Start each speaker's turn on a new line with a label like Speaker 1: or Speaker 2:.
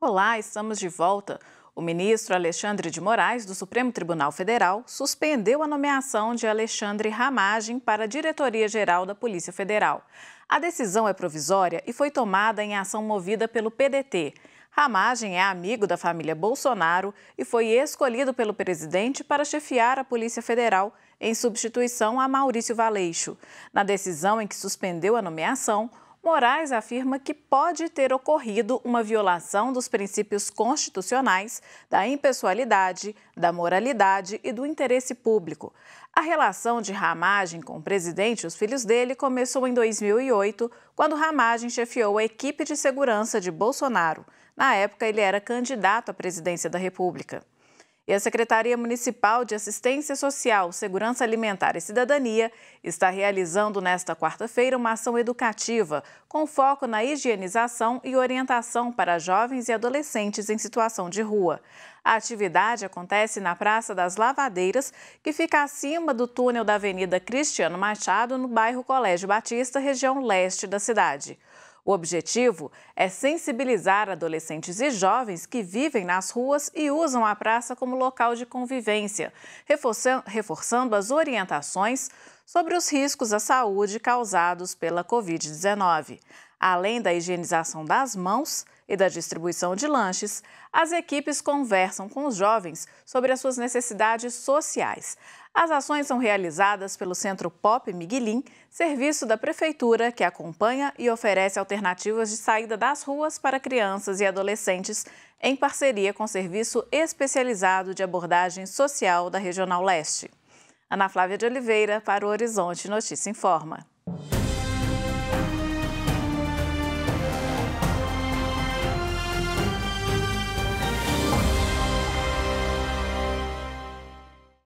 Speaker 1: Olá, estamos de volta. O ministro Alexandre de Moraes, do Supremo Tribunal Federal, suspendeu a nomeação de Alexandre Ramagem para a Diretoria-Geral da Polícia Federal. A decisão é provisória e foi tomada em ação movida pelo PDT. Ramagem é amigo da família Bolsonaro e foi escolhido pelo presidente para chefiar a Polícia Federal em substituição a Maurício Valeixo. Na decisão em que suspendeu a nomeação, Moraes afirma que pode ter ocorrido uma violação dos princípios constitucionais da impessoalidade, da moralidade e do interesse público. A relação de Ramagem com o presidente e os filhos dele começou em 2008, quando Ramagem chefiou a equipe de segurança de Bolsonaro. Na época, ele era candidato à presidência da República. E a Secretaria Municipal de Assistência Social, Segurança Alimentar e Cidadania está realizando nesta quarta-feira uma ação educativa com foco na higienização e orientação para jovens e adolescentes em situação de rua. A atividade acontece na Praça das Lavadeiras, que fica acima do túnel da Avenida Cristiano Machado, no bairro Colégio Batista, região leste da cidade. O objetivo é sensibilizar adolescentes e jovens que vivem nas ruas e usam a praça como local de convivência, reforçando as orientações sobre os riscos à saúde causados pela Covid-19. Além da higienização das mãos e da distribuição de lanches, as equipes conversam com os jovens sobre as suas necessidades sociais. As ações são realizadas pelo Centro Pop Miguelim, serviço da prefeitura que acompanha e oferece alternativas de saída das ruas para crianças e adolescentes, em parceria com o Serviço Especializado de Abordagem Social da Regional Leste. Ana Flávia de Oliveira para o Horizonte Notícia Informa.